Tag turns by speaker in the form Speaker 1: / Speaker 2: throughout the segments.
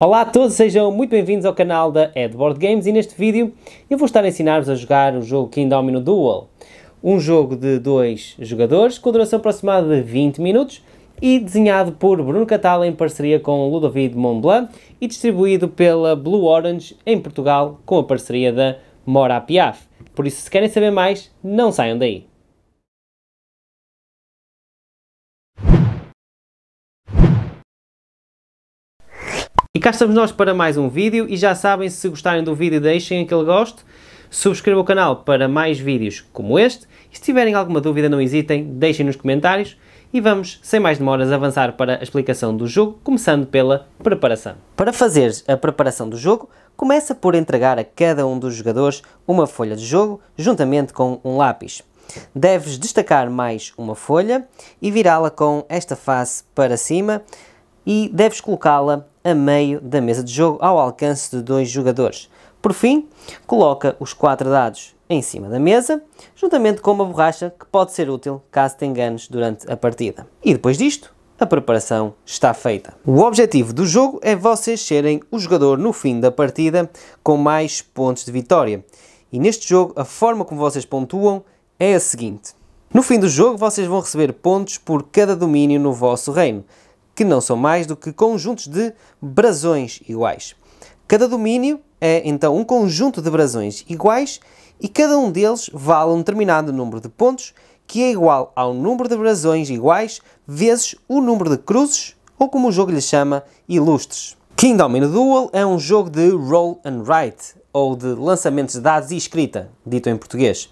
Speaker 1: Olá a todos, sejam muito bem-vindos ao canal da Edboard Games e neste vídeo eu vou estar a ensinar-vos a jogar o jogo King Domino Duel, um jogo de dois jogadores com duração aproximada de 20 minutos e desenhado por Bruno Catala em parceria com Ludovic Montblanc e distribuído pela Blue Orange em Portugal com a parceria da Mora Piaf. Por isso, se querem saber mais, não saiam daí. E cá estamos nós para mais um vídeo e já sabem, se gostarem do vídeo deixem aquele gosto, subscrevam o canal para mais vídeos como este e se tiverem alguma dúvida não hesitem, deixem nos comentários e vamos, sem mais demoras, avançar para a explicação do jogo, começando pela preparação. Para fazer a preparação do jogo, começa por entregar a cada um dos jogadores uma folha de jogo juntamente com um lápis. Deves destacar mais uma folha e virá-la com esta face para cima e deves colocá-la a meio da mesa de jogo, ao alcance de dois jogadores. Por fim, coloca os quatro dados em cima da mesa, juntamente com uma borracha que pode ser útil caso tenha ganhos durante a partida. E depois disto, a preparação está feita. O objetivo do jogo é vocês serem o jogador no fim da partida com mais pontos de vitória. E neste jogo, a forma como vocês pontuam é a seguinte: no fim do jogo, vocês vão receber pontos por cada domínio no vosso reino que não são mais do que conjuntos de brasões iguais. Cada domínio é então um conjunto de brasões iguais e cada um deles vale um determinado número de pontos, que é igual ao número de brasões iguais vezes o número de cruzes, ou como o jogo lhe chama, ilustres. King Domino Duel é um jogo de roll and write, ou de lançamentos de dados e escrita, dito em português.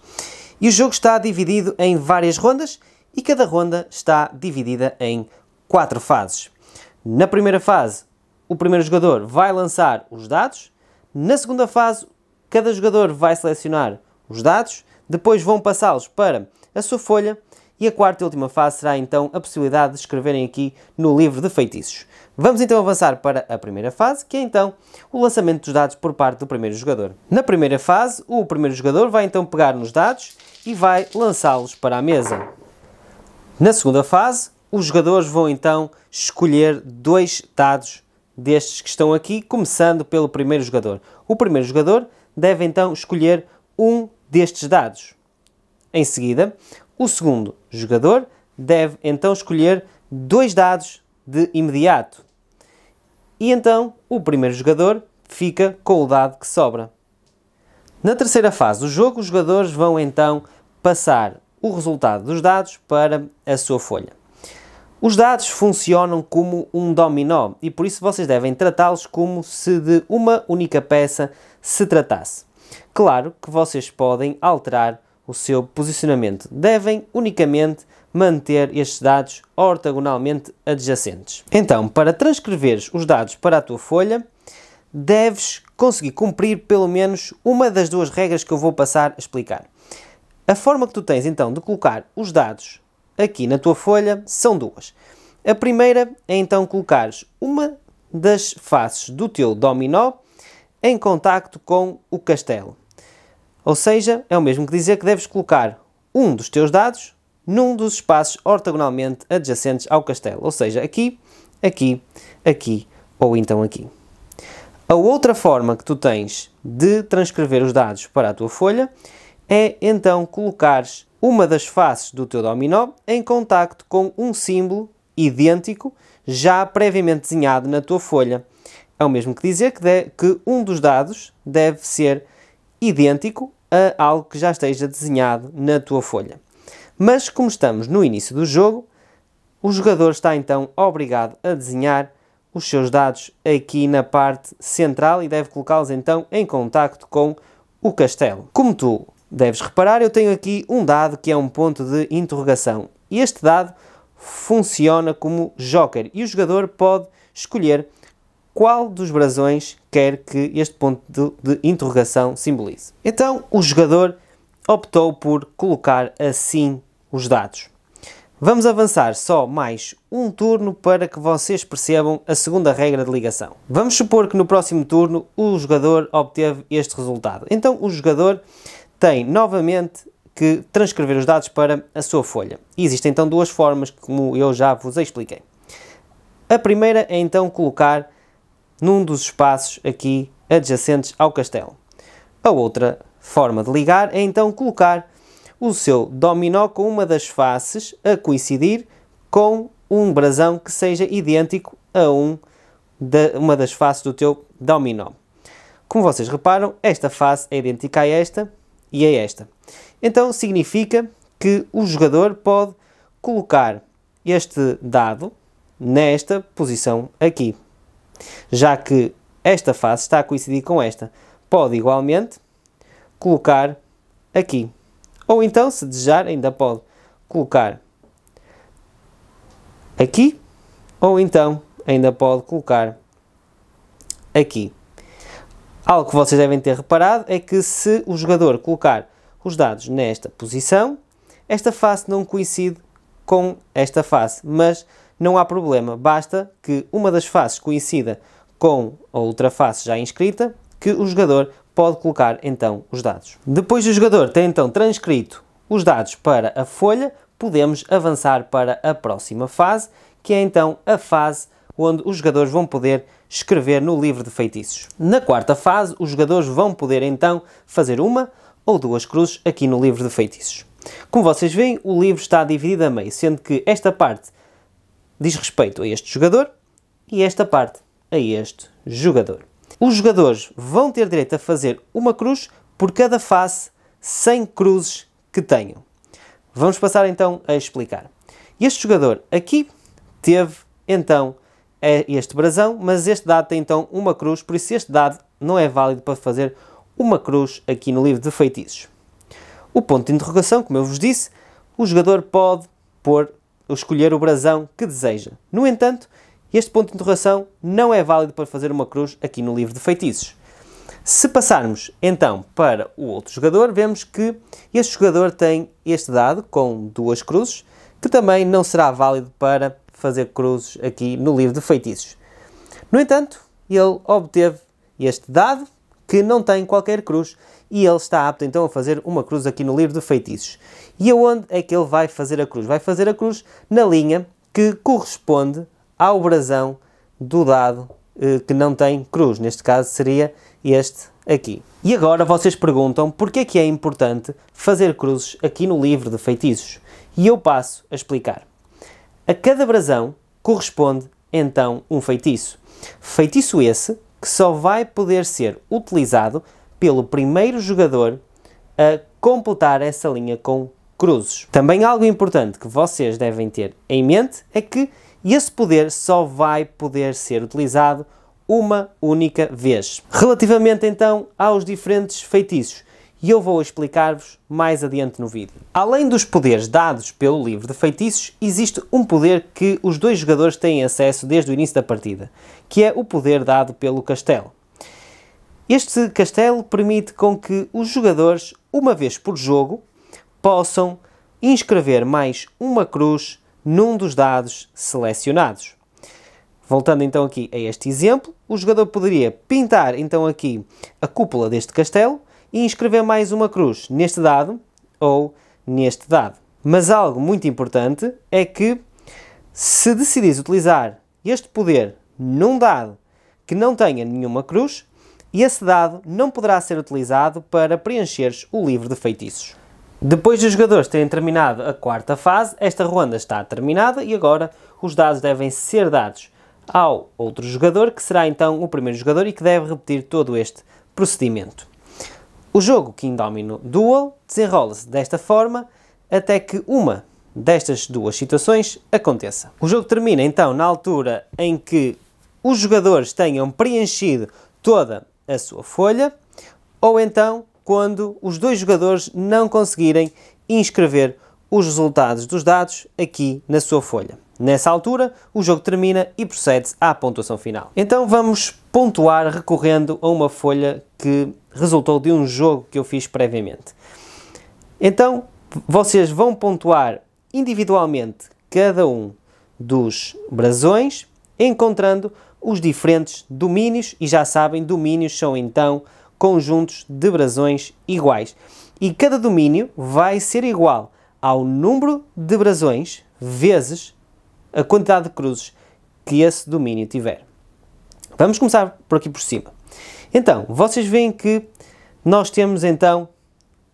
Speaker 1: E o jogo está dividido em várias rondas e cada ronda está dividida em quatro fases. Na primeira fase, o primeiro jogador vai lançar os dados. Na segunda fase, cada jogador vai selecionar os dados, depois vão passá-los para a sua folha e a quarta e última fase será então a possibilidade de escreverem aqui no livro de feitiços. Vamos então avançar para a primeira fase, que é então o lançamento dos dados por parte do primeiro jogador. Na primeira fase, o primeiro jogador vai então pegar nos dados e vai lançá-los para a mesa. Na segunda fase, os jogadores vão então escolher dois dados destes que estão aqui, começando pelo primeiro jogador. O primeiro jogador deve então escolher um destes dados. Em seguida, o segundo jogador deve então escolher dois dados de imediato. E então o primeiro jogador fica com o dado que sobra. Na terceira fase do jogo, os jogadores vão então passar o resultado dos dados para a sua folha. Os dados funcionam como um dominó e por isso vocês devem tratá-los como se de uma única peça se tratasse. Claro que vocês podem alterar o seu posicionamento, devem unicamente manter estes dados ortogonalmente adjacentes. Então, para transcrever os dados para a tua folha, deves conseguir cumprir pelo menos uma das duas regras que eu vou passar a explicar. A forma que tu tens então de colocar os dados aqui na tua folha são duas. A primeira é então colocares uma das faces do teu dominó em contacto com o castelo. Ou seja, é o mesmo que dizer que deves colocar um dos teus dados num dos espaços ortogonalmente adjacentes ao castelo. Ou seja, aqui, aqui, aqui ou então aqui. A outra forma que tu tens de transcrever os dados para a tua folha é então colocares uma das faces do teu dominó em contacto com um símbolo idêntico já previamente desenhado na tua folha. É o mesmo que dizer que, de, que um dos dados deve ser idêntico a algo que já esteja desenhado na tua folha. Mas como estamos no início do jogo, o jogador está então obrigado a desenhar os seus dados aqui na parte central e deve colocá-los então em contacto com o castelo. Como tu Deves reparar, eu tenho aqui um dado que é um ponto de interrogação. E este dado funciona como joker e o jogador pode escolher qual dos brasões quer que este ponto de, de interrogação simbolize. Então o jogador optou por colocar assim os dados. Vamos avançar só mais um turno para que vocês percebam a segunda regra de ligação. Vamos supor que no próximo turno o jogador obteve este resultado. Então o jogador tem novamente que transcrever os dados para a sua folha. E existem então duas formas, como eu já vos expliquei. A primeira é então colocar num dos espaços aqui adjacentes ao castelo. A outra forma de ligar é então colocar o seu dominó com uma das faces a coincidir com um brasão que seja idêntico a um de, uma das faces do teu dominó. Como vocês reparam, esta face é idêntica a esta, e é esta. Então significa que o jogador pode colocar este dado nesta posição aqui, já que esta face está a coincidir com esta. Pode igualmente colocar aqui. Ou então, se desejar, ainda pode colocar aqui, ou então ainda pode colocar aqui. Algo que vocês devem ter reparado é que se o jogador colocar os dados nesta posição, esta face não coincide com esta face, mas não há problema, basta que uma das faces coincida com a outra face já inscrita, que o jogador pode colocar então os dados. Depois o jogador tem então transcrito os dados para a folha, podemos avançar para a próxima fase, que é então a fase onde os jogadores vão poder escrever no livro de feitiços. Na quarta fase, os jogadores vão poder então fazer uma ou duas cruzes aqui no livro de feitiços. Como vocês veem, o livro está dividido a meio, sendo que esta parte diz respeito a este jogador e esta parte a este jogador. Os jogadores vão ter direito a fazer uma cruz por cada face, sem cruzes que tenham. Vamos passar então a explicar. Este jogador aqui teve então é este brasão, mas este dado tem então uma cruz, por isso este dado não é válido para fazer uma cruz aqui no livro de feitiços. O ponto de interrogação, como eu vos disse, o jogador pode pôr, escolher o brasão que deseja. No entanto, este ponto de interrogação não é válido para fazer uma cruz aqui no livro de feitiços. Se passarmos então para o outro jogador, vemos que este jogador tem este dado com duas cruzes, que também não será válido para fazer cruzes aqui no livro de feitiços. No entanto, ele obteve este dado que não tem qualquer cruz e ele está apto então a fazer uma cruz aqui no livro de feitiços. E aonde é que ele vai fazer a cruz? Vai fazer a cruz na linha que corresponde ao brasão do dado eh, que não tem cruz. Neste caso seria este aqui. E agora vocês perguntam por é que é importante fazer cruzes aqui no livro de feitiços. E eu passo a explicar. A cada brasão corresponde então um feitiço. Feitiço esse que só vai poder ser utilizado pelo primeiro jogador a completar essa linha com cruzes. Também algo importante que vocês devem ter em mente é que esse poder só vai poder ser utilizado uma única vez. Relativamente então aos diferentes feitiços, e eu vou explicar-vos mais adiante no vídeo. Além dos poderes dados pelo livro de feitiços, existe um poder que os dois jogadores têm acesso desde o início da partida, que é o poder dado pelo castelo. Este castelo permite com que os jogadores, uma vez por jogo, possam inscrever mais uma cruz num dos dados selecionados. Voltando então aqui a este exemplo, o jogador poderia pintar então aqui a cúpula deste castelo e inscrever mais uma cruz neste dado ou neste dado. Mas algo muito importante é que se decidires utilizar este poder num dado que não tenha nenhuma cruz, esse dado não poderá ser utilizado para preencheres o livro de feitiços. Depois dos jogadores terem terminado a quarta fase, esta ronda está terminada e agora os dados devem ser dados ao outro jogador, que será então o primeiro jogador e que deve repetir todo este procedimento. O jogo King Domino Duel desenrola-se desta forma até que uma destas duas situações aconteça. O jogo termina então na altura em que os jogadores tenham preenchido toda a sua folha ou então quando os dois jogadores não conseguirem inscrever os resultados dos dados aqui na sua folha. Nessa altura, o jogo termina e procede à pontuação final. Então vamos pontuar recorrendo a uma folha que resultou de um jogo que eu fiz previamente. Então, vocês vão pontuar individualmente cada um dos brasões, encontrando os diferentes domínios, e já sabem, domínios são então conjuntos de brasões iguais. E cada domínio vai ser igual ao número de brasões vezes a quantidade de cruzes que esse domínio tiver. Vamos começar por aqui por cima. Então, vocês veem que nós temos então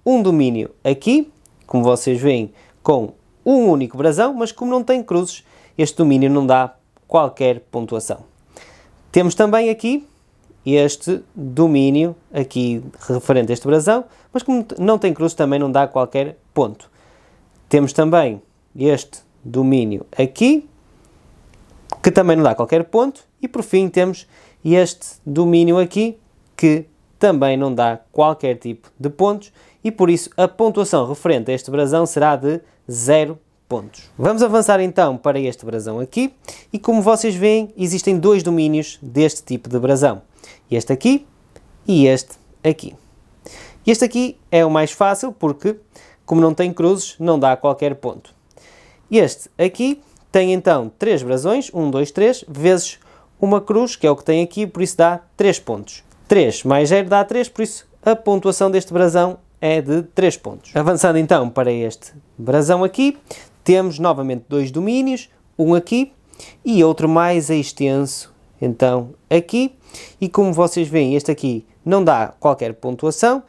Speaker 1: um domínio aqui, como vocês veem, com um único brasão, mas como não tem cruzes, este domínio não dá qualquer pontuação. Temos também aqui este domínio aqui referente a este brasão, mas como não tem cruz também não dá qualquer ponto. Temos também este domínio aqui, que também não dá qualquer ponto. E por fim temos este domínio aqui, que também não dá qualquer tipo de pontos. E por isso a pontuação referente a este brasão será de 0 pontos. Vamos avançar então para este brasão aqui. E como vocês veem, existem dois domínios deste tipo de brasão. Este aqui e este aqui. Este aqui é o mais fácil porque, como não tem cruzes, não dá qualquer ponto. Este aqui tem então 3 brasões, 1, 2, 3, vezes uma cruz, que é o que tem aqui, por isso dá 3 pontos. 3 mais 0 dá 3, por isso a pontuação deste brasão é de 3 pontos. Avançando então para este brasão aqui, temos novamente dois domínios, um aqui e outro mais extenso, então aqui. E como vocês veem, este aqui não dá qualquer pontuação,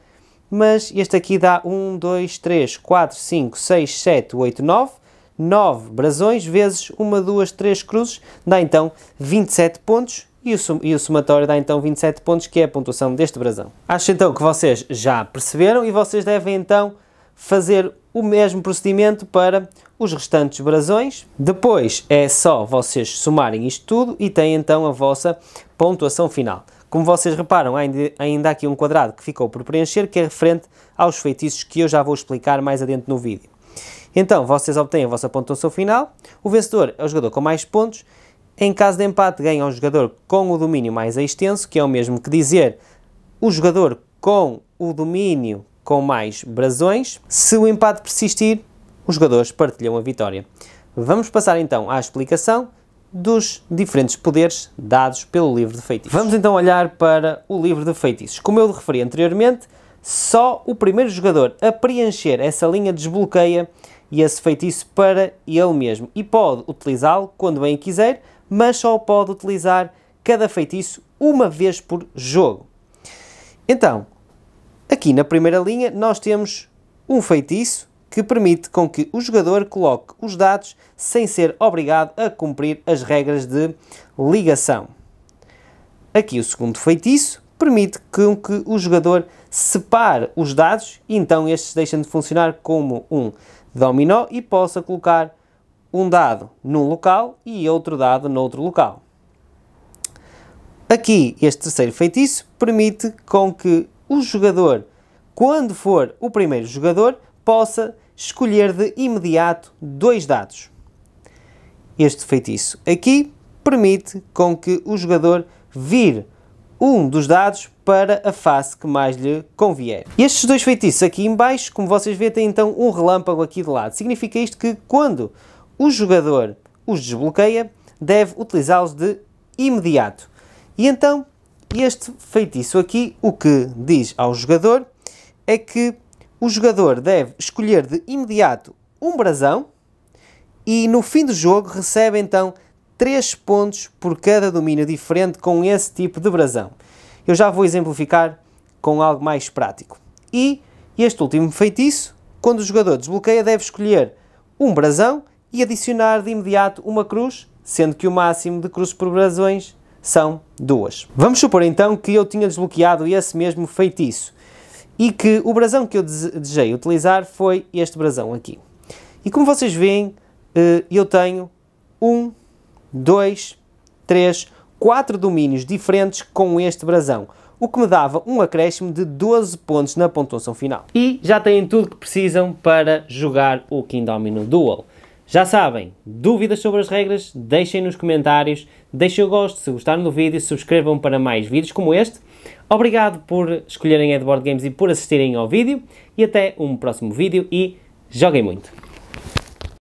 Speaker 1: mas este aqui dá 1, 2, 3, 4, 5, 6, 7, 8, 9. 9 brasões vezes 1, 2, 3 cruzes, dá então 27 pontos e o, sum, e o somatório dá então 27 pontos, que é a pontuação deste brasão. Acho então que vocês já perceberam e vocês devem então fazer o mesmo procedimento para os restantes brasões. Depois é só vocês somarem isto tudo e têm então a vossa pontuação final. Como vocês reparam, há ainda aqui um quadrado que ficou por preencher, que é referente aos feitiços que eu já vou explicar mais adiante no vídeo. Então, vocês obtêm a vossa pontuação final. O vencedor é o jogador com mais pontos. Em caso de empate, ganha o jogador com o domínio mais extenso, que é o mesmo que dizer o jogador com o domínio com mais brasões. Se o empate persistir, os jogadores partilham a vitória. Vamos passar então à explicação dos diferentes poderes dados pelo livro de feitiços. Vamos então olhar para o livro de feitiços. Como eu referi anteriormente, só o primeiro jogador a preencher essa linha desbloqueia e esse feitiço para ele mesmo e pode utilizá-lo quando bem quiser, mas só pode utilizar cada feitiço uma vez por jogo. Então, aqui na primeira linha nós temos um feitiço que permite com que o jogador coloque os dados sem ser obrigado a cumprir as regras de ligação. Aqui o segundo feitiço permite com que o jogador separe os dados e então estes deixam de funcionar como um dominó e possa colocar um dado num local e outro dado noutro local. Aqui, este terceiro feitiço permite com que o jogador, quando for o primeiro jogador, possa escolher de imediato dois dados. Este feitiço aqui permite com que o jogador vire um dos dados para a face que mais lhe convier. E estes dois feitiços aqui em baixo, como vocês veem, têm então um relâmpago aqui de lado. Significa isto que quando o jogador os desbloqueia, deve utilizá-los de imediato. E então, este feitiço aqui, o que diz ao jogador, é que o jogador deve escolher de imediato um brasão e no fim do jogo recebe então 3 pontos por cada domínio diferente com esse tipo de brasão. Eu já vou exemplificar com algo mais prático. E este último feitiço, quando o jogador desbloqueia, deve escolher um brasão e adicionar de imediato uma cruz, sendo que o máximo de cruzes por brasões são duas. Vamos supor então que eu tinha desbloqueado esse mesmo feitiço e que o brasão que eu desejei utilizar foi este brasão aqui. E como vocês veem, eh, eu tenho um 2, 3, 4 domínios diferentes com este brasão, o que me dava um acréscimo de 12 pontos na pontuação final. E já têm tudo que precisam para jogar o King Domino Duel. Já sabem, dúvidas sobre as regras, deixem nos comentários, deixem o gosto se gostaram do vídeo, subscrevam para mais vídeos como este. Obrigado por escolherem Edward Games e por assistirem ao vídeo e até um próximo vídeo e joguem muito!